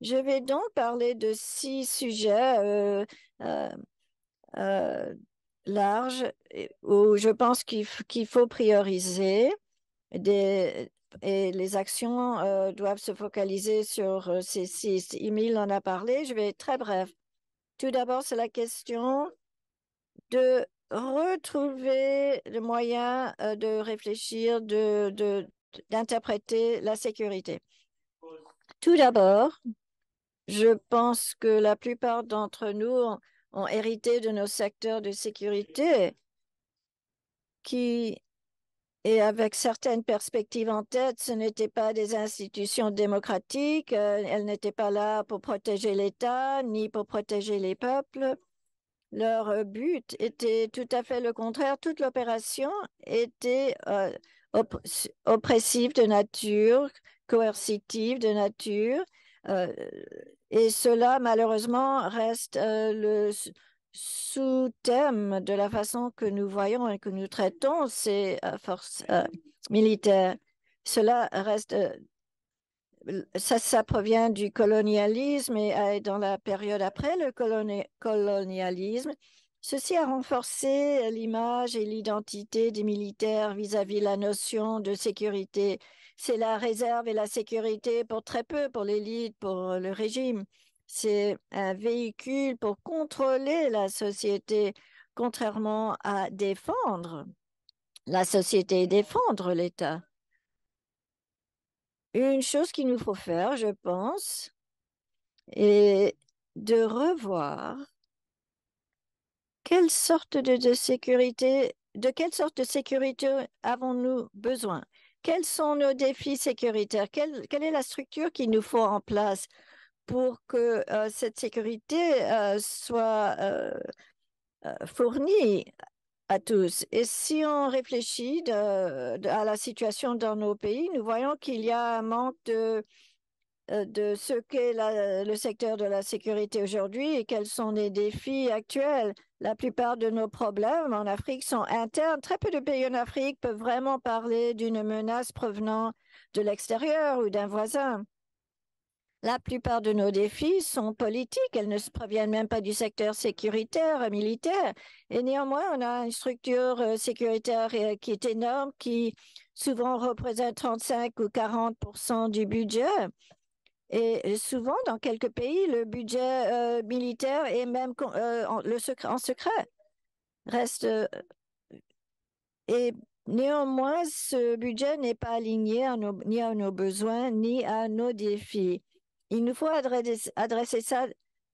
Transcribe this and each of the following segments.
Je vais donc parler de six sujets euh, euh, euh, larges où je pense qu'il faut prioriser des, et les actions doivent se focaliser sur ces six. Emile en a parlé, je vais être très bref. Tout d'abord, c'est la question de retrouver le moyen de réfléchir, de, d'interpréter la sécurité. Tout d'abord, je pense que la plupart d'entre nous ont, hérité de nos secteurs de sécurité qui, et avec certaines perspectives en tête, ce n'étaient pas des institutions démocratiques, euh, elles n'étaient pas là pour protéger l'État ni pour protéger les peuples. Leur euh, but était tout à fait le contraire. Toute l'opération était euh, oppressive de nature, coercitive de nature, euh, et cela, malheureusement, reste euh, le sous-thème de la façon que nous voyons et que nous traitons ces euh, forces militaires. Cela reste ça, ça, provient du colonialisme et dans la période après le colonialisme, ceci a renforcé l'image et l'identité des militaires vis-à-vis -vis la notion de sécurité c'est la réserve et la sécurité pour très peu, pour l'élite, pour le régime. C'est un véhicule pour contrôler la société, contrairement à défendre la société et défendre l'État. Une chose qu'il nous faut faire, je pense, est de revoir quelle sorte de, sécurité, de quelle sorte de sécurité avons-nous besoin quels sont nos défis sécuritaires quelle, est la structure qu'il nous faut en place pour que euh, cette sécurité euh, soit euh, fournie à tous. Et si on réfléchit à la situation dans nos pays, nous voyons qu'il y a un manque de euh, de ce qu'est le secteur de la sécurité aujourd'hui et quels sont les défis actuels. La plupart de nos problèmes en Afrique sont internes. Très peu de pays en Afrique peuvent vraiment parler d'une menace provenant de l'extérieur ou d'un voisin. La plupart de nos défis sont politiques, elles ne proviennent même pas du secteur sécuritaire et militaire. Et néanmoins, on a une structure euh, sécuritaire euh, qui est énorme, qui souvent représente 35 ou 40 du budget. Et souvent, dans quelques pays, le budget euh, militaire est même euh, en, secret, en secret reste. Euh, et néanmoins, ce budget n'est pas aligné ni à nos besoins ni à nos défis. Il nous faut adresser, adresser ça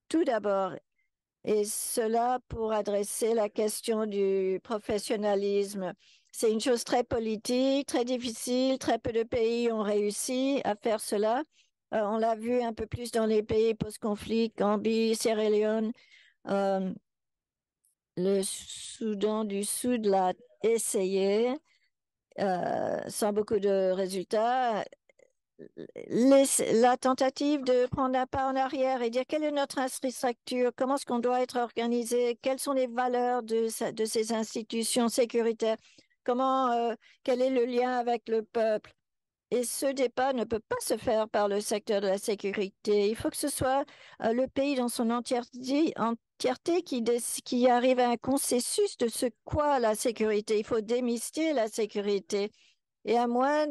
tout d'abord et cela pour adresser la question du professionnalisme. C'est une chose très politique, très difficile, très peu de pays ont réussi à faire cela. Euh, on l'a vu un peu plus dans les pays post-conflit, Gambie, Sierra Leone, euh, le Soudan du Sud l'a essayé euh, sans beaucoup de résultats. la tentative de prendre un pas en arrière et dire quelle est notre infrastructure, comment est-ce qu'on doit être organisé, quelles sont les valeurs de, ces institutions sécuritaires, comment, quel est le lien avec le peuple. Et ce débat ne peut pas se faire par le secteur de la sécurité. Il faut que ce soit euh, le pays dans son entièreté, entièreté qui, qui, arrive à un consensus de ce quoi la sécurité. Il faut démystifier la sécurité. Et à moins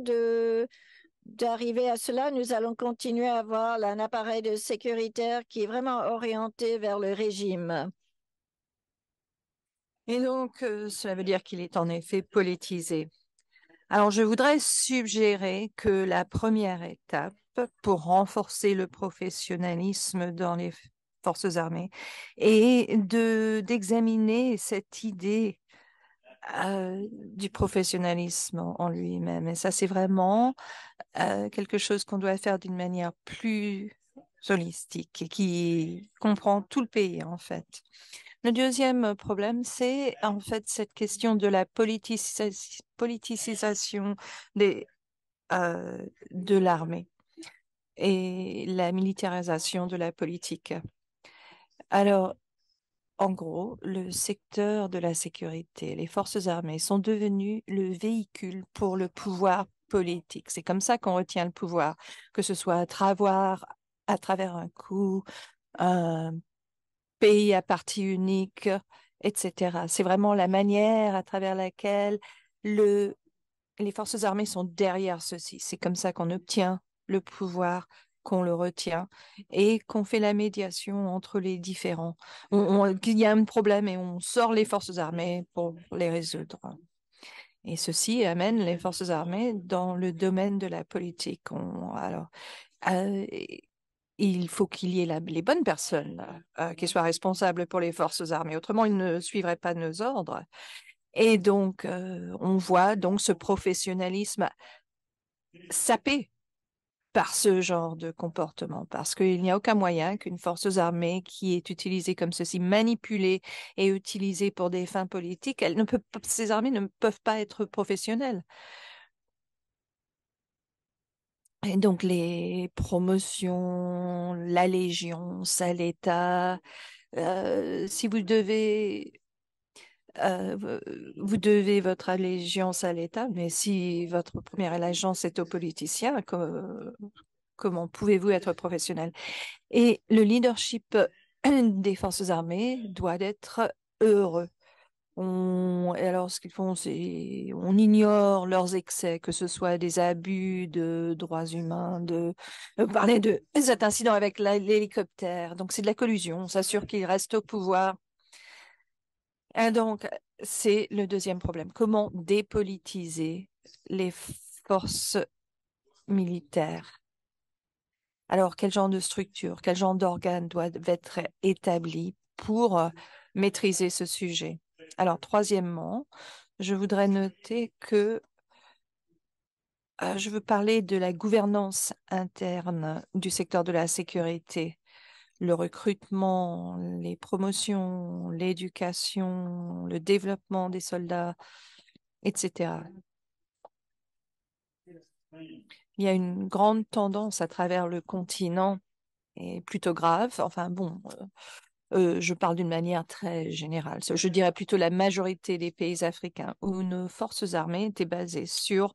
d'arriver à cela, nous allons continuer à avoir un appareil de sécuritaire qui est vraiment orienté vers le régime. Et donc, euh, cela veut dire qu'il est en effet politisé. Alors, je voudrais suggérer que la première étape pour renforcer le professionnalisme dans les forces armées est d'examiner cette idée euh, du professionnalisme en lui-même. Et ça, c'est vraiment euh, quelque chose qu'on doit faire d'une manière plus holistique et qui comprend tout le pays, en fait. Le deuxième euh, problème, c'est en fait cette question de la politicisation euh, de l'armée et la militarisation de la politique. Alors, en gros, le secteur de la sécurité, les forces armées sont devenues le véhicule pour le pouvoir politique. C'est comme ça qu'on retient le pouvoir, que ce soit à travers, à travers un coup, un pays à partie unique, etc. C'est vraiment la manière à travers laquelle le, les forces armées sont derrière ceci. C'est comme ça qu'on obtient le pouvoir, qu'on le retient et qu'on fait la médiation entre les différents. il y a un problème et on sort les forces armées pour les résoudre. Et ceci amène les forces armées dans le domaine de la politique. On, alors, euh, il faut qu'il y ait les bonnes personnes euh, euh, qui soient responsables pour les forces armées. Autrement, ils ne suivraient pas nos ordres. Et donc, euh, on voit donc ce professionnalisme sapé par ce genre de comportement, parce qu'il n'y a aucun moyen qu'une force armée qui est utilisée comme ceci, manipulée et utilisée pour des fins politiques, ces armées ne peuvent pas être professionnelles donc les promotions, la Légion, à l'État, euh, si vous devez, euh, vous devez votre allégeance à l'État, mais si votre première allégeance est aux politiciens, comment pouvez-vous être professionnel Et le leadership des forces armées doit être heureux et alors, ce qu'ils font, c'est on ignore leurs excès, que ce soit des abus de droits humains, de parler de cet incident avec l'hélicoptère. Donc, c'est de la collusion. On s'assure qu'ils restent au pouvoir. Et donc, c'est le deuxième problème. Comment dépolitiser les forces militaires Alors, quel genre de structure, quel genre d'organes doivent être établi pour euh, maîtriser ce sujet alors, troisièmement, je voudrais noter que euh, je veux parler de la gouvernance interne du secteur de la sécurité, le recrutement, les promotions, l'éducation, le développement des soldats, etc. Il y a une grande tendance à travers le continent, et plutôt grave, enfin bon, euh, je parle d'une manière très générale, je dirais plutôt la majorité des pays africains où nos forces armées étaient basées sur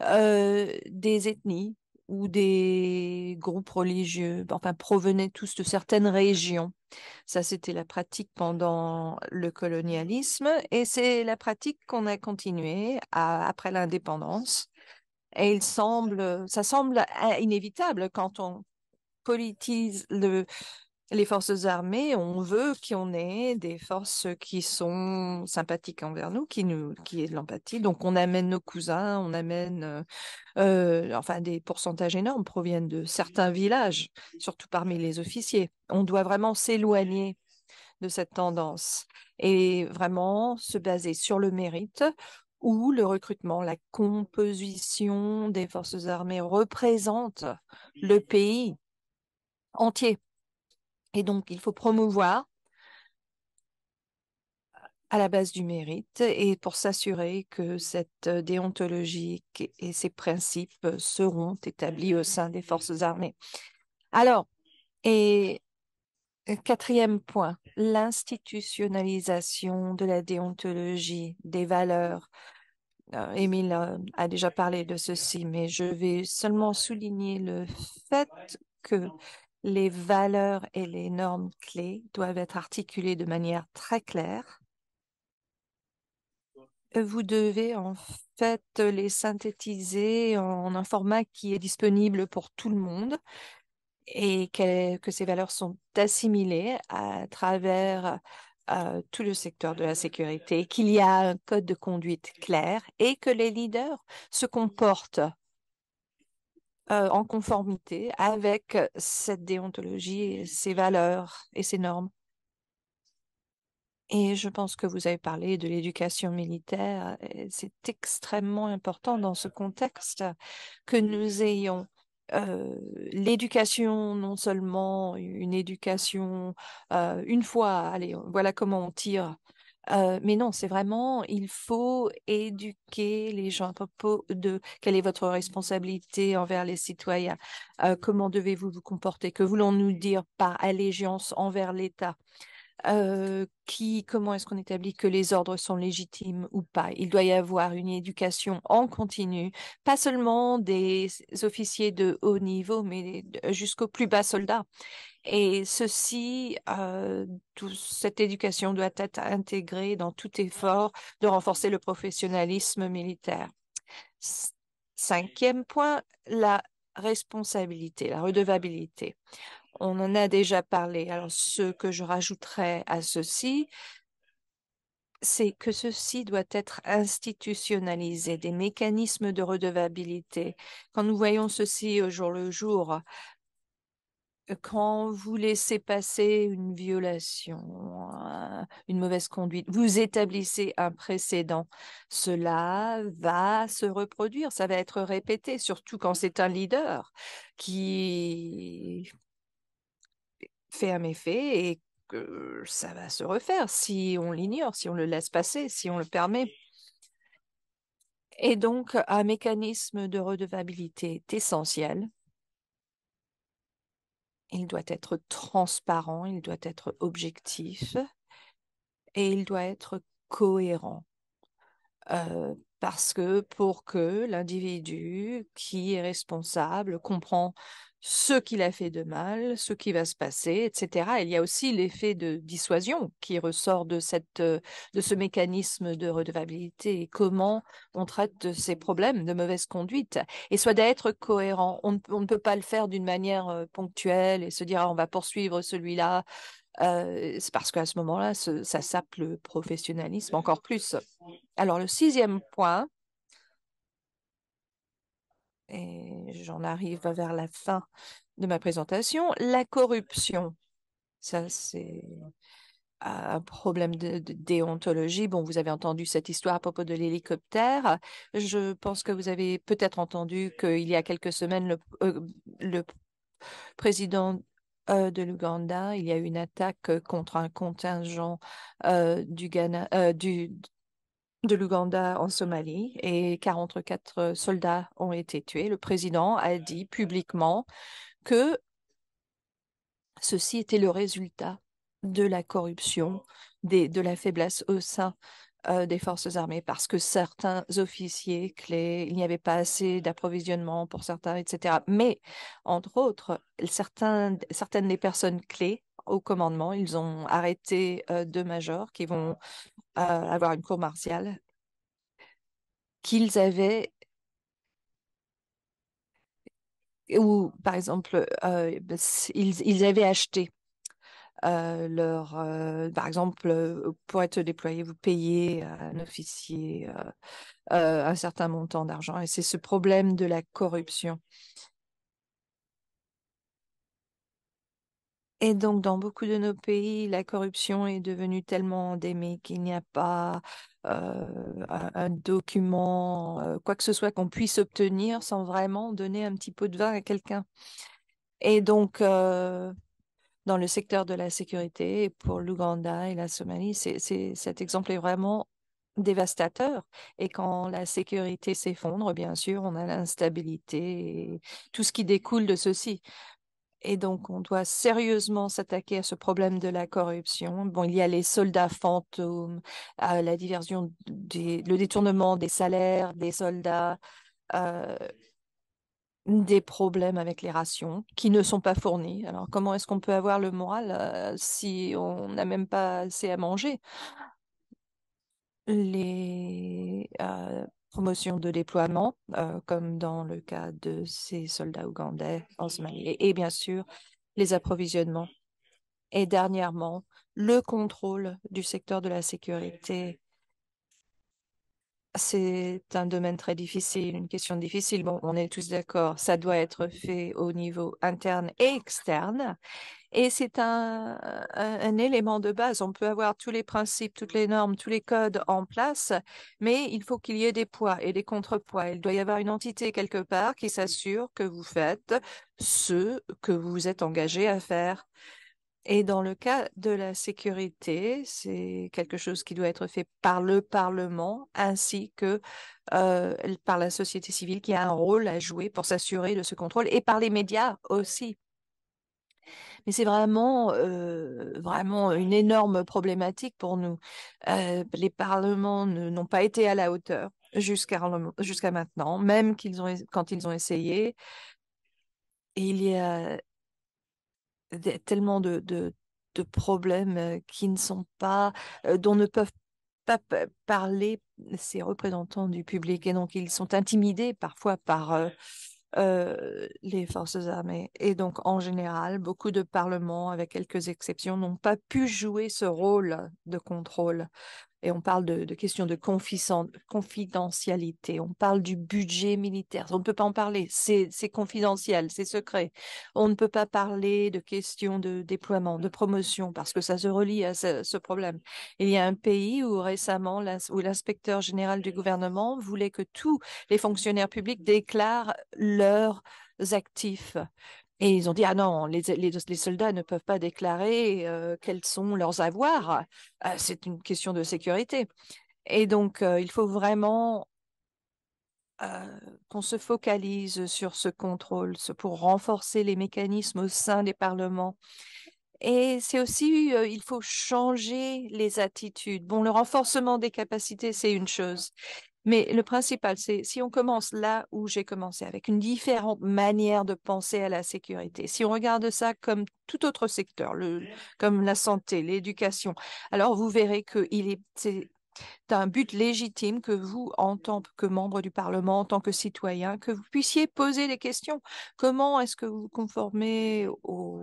des ethnies ou des groupes religieux, enfin provenaient tous de certaines régions. Ça, c'était la pratique pendant le colonialisme et c'est la pratique qu'on a continuée après l'indépendance. Et il semble, ça semble inévitable quand on politise le, les forces armées, on veut qu'on ait des forces qui sont sympathiques envers nous, qui nous, qui aient de l'empathie. Donc on amène nos cousins, on amène, euh, euh, enfin des pourcentages énormes proviennent de certains villages, surtout parmi les officiers. On doit vraiment s'éloigner de cette tendance et vraiment se baser sur le mérite où le recrutement, la composition des forces armées représente le pays entier et donc, il faut promouvoir à la base du mérite et pour s'assurer que cette déontologie et ses principes seront établis au sein des forces armées. Alors, et quatrième point, l'institutionnalisation de la déontologie, des valeurs. Euh, Émile euh, a déjà parlé de ceci, mais je vais seulement souligner le fait que les valeurs et les normes clés doivent être articulées de manière très claire. Vous devez en fait les synthétiser en un format qui est disponible pour tout le monde et que, ces valeurs sont assimilées à travers euh, tout le secteur de la sécurité, qu'il y a un code de conduite clair et que les leaders se comportent euh, en conformité avec euh, cette déontologie et ses valeurs et ses normes. Et je pense que vous avez parlé de l'éducation militaire. C'est extrêmement important dans ce contexte que nous ayons euh, l'éducation, non seulement une éducation, une fois, allez, voilà comment on tire euh, mais non, c'est vraiment, il faut éduquer les gens à propos de quelle est votre responsabilité envers les citoyens, euh, comment devez-vous vous comporter, que voulons-nous dire par allégeance envers l'État. Euh, qui, comment est-ce qu'on établit que les ordres sont légitimes ou pas Il doit y avoir une éducation en continu, pas seulement des officiers de haut niveau, mais jusqu'aux plus bas soldats. Et ceci, euh, cette éducation doit être intégrée dans tout effort de renforcer le professionnalisme militaire. Cinquième point, la responsabilité, la redevabilité. On en a déjà parlé. Alors, ce que je rajouterais à ceci, c'est que ceci doit être institutionnalisé, des mécanismes de redevabilité. Quand nous voyons ceci au jour le jour, euh, quand vous laissez passer une violation, euh, une mauvaise conduite, vous établissez un précédent. Cela va se reproduire, ça va être répété, surtout quand c'est un leader qui fait un méfait et que ça va se refaire si on l'ignore, si on le laisse passer, si on le permet. Et donc, un mécanisme de redevabilité est essentiel il doit être transparent, il doit être objectif et il doit être cohérent parce que pour que l'individu qui est responsable comprend ce qu'il a fait de mal, ce qui va se passer, etc. Il y a aussi l'effet de dissuasion qui ressort de, cette, euh, de ce mécanisme de redevabilité et comment on traite ces problèmes de mauvaise conduite. Et soit d'être cohérent. On, ne peut pas le faire d'une manière euh, ponctuelle et se dire ah, on va poursuivre celui-là c'est parce qu'à ce moment-là, ça sape le professionnalisme encore plus. Alors le sixième point, et j'en arrive vers la fin de ma présentation, la corruption. Ça, c'est un problème de, déontologie. Bon, vous avez entendu cette histoire à propos de l'hélicoptère. Je pense que vous avez peut-être entendu qu'il y a quelques semaines, le euh, président euh, de l'Ouganda. Il y a eu une attaque euh, contre un contingent euh, du Ghana, du, de l'Ouganda en Somalie et 44 soldats ont été tués. Le président a dit publiquement que ceci était le résultat de la corruption, des, de la faiblesse au sein euh, des forces armées parce que certains officiers clés, il n'y avait pas assez d'approvisionnement pour certains, etc. Mais, entre autres, certains, certaines des personnes clés au commandement, ils ont arrêté euh, deux majors qui vont euh, avoir une cour martiale qu'ils avaient ou par exemple bah, ils, ils avaient acheté euh, leur, euh, par exemple, euh, pour être déployé, vous payez un officier un certain montant d'argent. Et c'est ce problème de la corruption. Et donc, dans beaucoup de nos pays, la corruption est devenue tellement endémique qu'il n'y a pas un, document, quoi que ce soit qu'on puisse obtenir sans vraiment donner un petit pot de vin à quelqu'un. Et donc, dans le secteur de la sécurité. pour l'Ouganda et la Somalie, c'est, cet exemple est vraiment dévastateur. Et quand la sécurité s'effondre, bien sûr, on a l'instabilité et tout ce qui découle de ceci. Et donc, on doit sérieusement s'attaquer à ce problème de la corruption. Bon, il y a les soldats fantômes, euh, la diversion, des, le détournement des salaires des soldats, euh, des problèmes avec les rations qui ne sont pas fournies. Alors comment est-ce qu'on peut avoir le moral euh, si on n'a même pas assez à manger Les euh, promotions de déploiement, euh, comme dans le cas de ces soldats ougandais en Somalie, et bien sûr les approvisionnements. Et dernièrement, le contrôle du secteur de la sécurité c'est un domaine très difficile, une question difficile. Bon, on est tous d'accord, ça doit être fait au niveau interne et externe. Et c'est un, un, élément de base. On peut avoir tous les principes, toutes les normes, tous les codes en place, mais il faut qu'il y ait des poids et des contrepoids. Il doit y avoir une entité quelque part qui s'assure que vous faites ce que vous êtes engagé à faire. Et dans le cas de la sécurité, c'est quelque chose qui doit être fait par le Parlement ainsi que euh, par la société civile qui a un rôle à jouer pour s'assurer de ce contrôle et par les médias aussi. Mais c'est vraiment, euh, vraiment une énorme problématique pour nous. Euh, les parlements n'ont pas été à la hauteur jusqu'à maintenant, même qu'ils ont, quand ils ont essayé. Il y a tellement de, de, problèmes qui ne sont pas, dont ne peuvent pas parler ces représentants du public. Et donc, ils sont intimidés parfois par les forces armées. Et donc, en général, beaucoup de parlements, avec quelques exceptions, n'ont pas pu jouer ce rôle de contrôle et on parle de, questions de confidentialité, on parle du budget militaire, on ne peut pas en parler, c'est confidentiel, c'est secret. On ne peut pas parler de questions de déploiement, de promotion, parce que ça se relie à ce, problème. Il y a un pays où récemment, l'inspecteur général du gouvernement voulait que tous les fonctionnaires publics déclarent leurs actifs. Et ils ont dit, ah non, les, soldats ne peuvent pas déclarer euh, quels sont leurs avoirs. Ah, c'est une question de sécurité. Et donc, euh, il faut vraiment euh, qu'on se focalise sur ce contrôle pour renforcer les mécanismes au sein des parlements. Et c'est aussi, il faut changer les attitudes. Bon, le renforcement des capacités, c'est une chose, mais le principal, c'est si on commence là où j'ai commencé, avec une différente manière de penser à la sécurité, si on regarde ça comme tout autre secteur, comme la santé, l'éducation, alors vous verrez qu'il est, c'est un but légitime que vous, en tant que membre du Parlement, en tant que citoyen, que vous puissiez poser des questions. Comment est-ce que vous vous conformez aux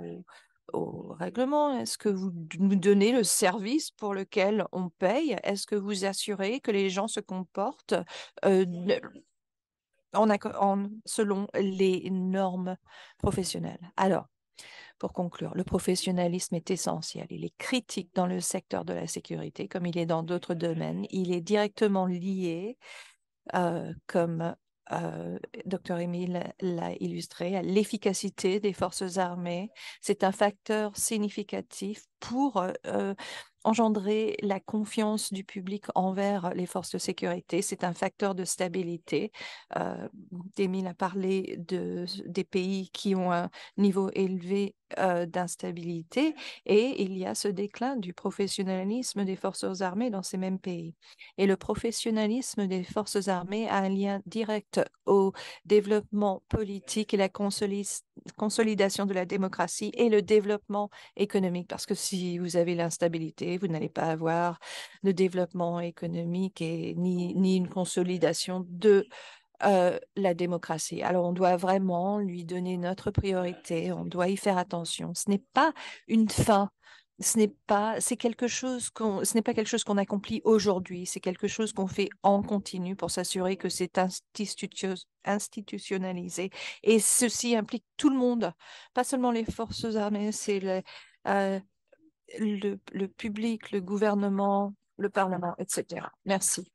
au règlement Est-ce que vous nous donnez le service pour lequel on paye Est-ce que vous assurez que les gens se comportent euh, selon les normes professionnelles Alors, pour conclure, le professionnalisme est essentiel. Il est critique dans le secteur de la sécurité, comme il est dans d'autres domaines. Il est directement lié euh, comme euh, docteur Dr Émile l'a illustré, l'efficacité des forces armées. C'est un facteur significatif pour euh, euh, engendrer la confiance du public envers les forces de sécurité. C'est un facteur de stabilité. Euh, Démile a parlé des pays qui ont un niveau élevé euh, d'instabilité et il y a ce déclin du professionnalisme des forces armées dans ces mêmes pays. Et le professionnalisme des forces armées a un lien direct au développement politique et la consolidation consolidation de la démocratie et le développement économique. Parce que si vous avez l'instabilité, vous n'allez pas avoir de développement économique et ni, ni une consolidation de euh, la démocratie. Alors on doit vraiment lui donner notre priorité, on doit y faire attention. Ce n'est pas une fin ce n'est pas c'est quelque chose qu'on ce n'est pas quelque chose qu'on accomplit aujourd'hui c'est quelque chose qu'on fait en continu pour s'assurer que c'est institutionnalisé et ceci implique tout le monde pas seulement les forces armées c'est euh, le, le public le gouvernement le parlement etc merci